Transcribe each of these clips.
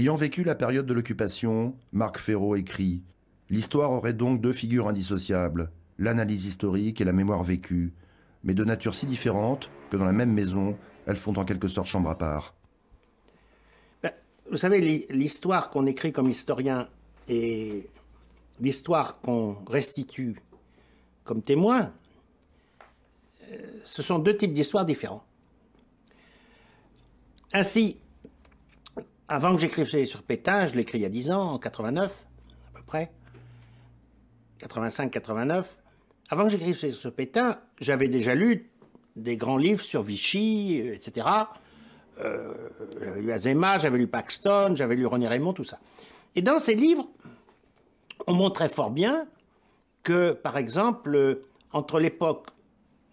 Ayant vécu la période de l'occupation, Marc Ferraud écrit L'histoire aurait donc deux figures indissociables, l'analyse historique et la mémoire vécue, mais de nature si différente que dans la même maison, elles font en quelque sorte chambre à part. Ben, vous savez, l'histoire qu'on écrit comme historien et l'histoire qu'on restitue comme témoin, euh, ce sont deux types d'histoires différents. Ainsi, avant que j'écrive sur Pétain, je l'écris il y a 10 ans, en 89, à peu près, 85-89. Avant que j'écrive sur Pétain, j'avais déjà lu des grands livres sur Vichy, euh, etc. Euh, j'avais lu Azema, j'avais lu Paxton, j'avais lu René Raymond, tout ça. Et dans ces livres, on montrait fort bien que, par exemple, euh, entre l'époque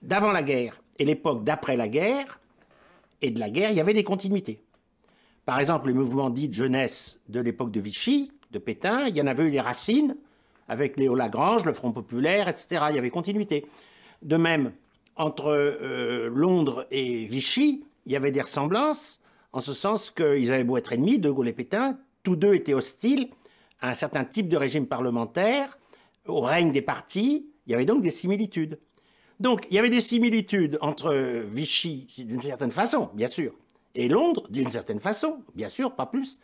d'avant la guerre et l'époque d'après la guerre, et de la guerre, il y avait des continuités. Par exemple, les mouvements dits de jeunesse de l'époque de Vichy, de Pétain, il y en avait eu les racines, avec Léo Lagrange, le Front Populaire, etc. Il y avait continuité. De même, entre euh, Londres et Vichy, il y avait des ressemblances, en ce sens qu'ils avaient beau être ennemis, De Gaulle et Pétain, tous deux étaient hostiles à un certain type de régime parlementaire, au règne des partis, il y avait donc des similitudes. Donc, il y avait des similitudes entre euh, Vichy, d'une certaine façon, bien sûr, et Londres, d'une certaine façon, bien sûr, pas plus,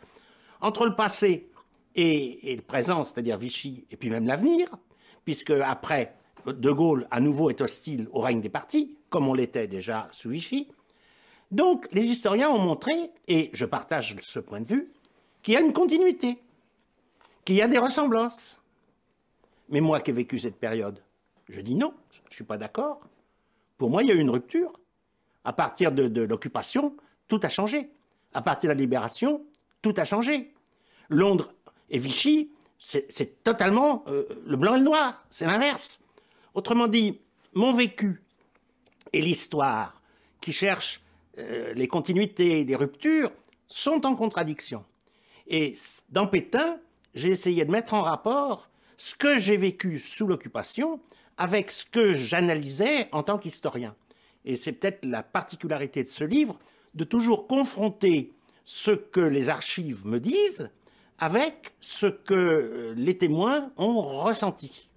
entre le passé et, le présent, c'est-à-dire Vichy, et puis même l'avenir, puisque après, De Gaulle à nouveau est hostile au règne des partis, comme on l'était déjà sous Vichy. Donc les historiens ont montré, et je partage ce point de vue, qu'il y a une continuité, qu'il y a des ressemblances. Mais moi qui ai vécu cette période, je dis non, je ne suis pas d'accord. Pour moi, il y a eu une rupture. À partir de l'occupation, tout a changé. À partir de la libération, tout a changé. Londres et Vichy, c'est totalement euh, le blanc et le noir, c'est l'inverse. Autrement dit, mon vécu et l'histoire qui cherchent euh, les continuités, et les ruptures, sont en contradiction. Et dans Pétain, j'ai essayé de mettre en rapport ce que j'ai vécu sous l'occupation avec ce que j'analysais en tant qu'historien. Et c'est peut-être la particularité de ce livre, de toujours confronter ce que les archives me disent avec ce que les témoins ont ressenti.